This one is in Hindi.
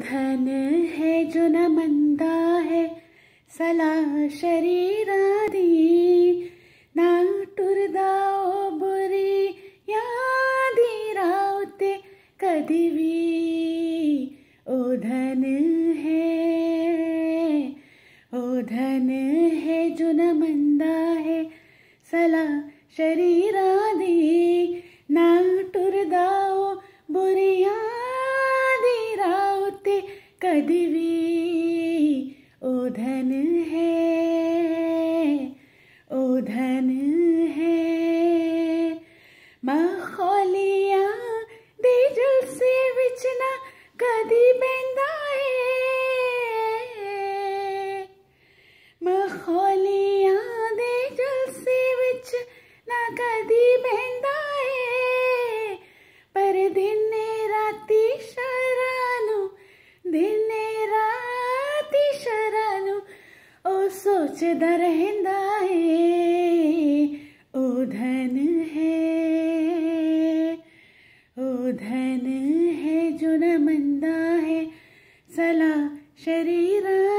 धन है जो न मंदा है सला शरीरादी ना टुरदाओ बुरी यादी रावते कदिवी ओ धन है ओ धन है जो न मंदा है सला शरीरादी कदवी ओ धन है ओ धन है मखोलिया दे जल से विचना कदी बेंदा है मखोलिया दे जल से विचना कदी बेंदा सोचदा रहंदा है ओ धन है ओ धन है जो न मंदा है सला शरीरा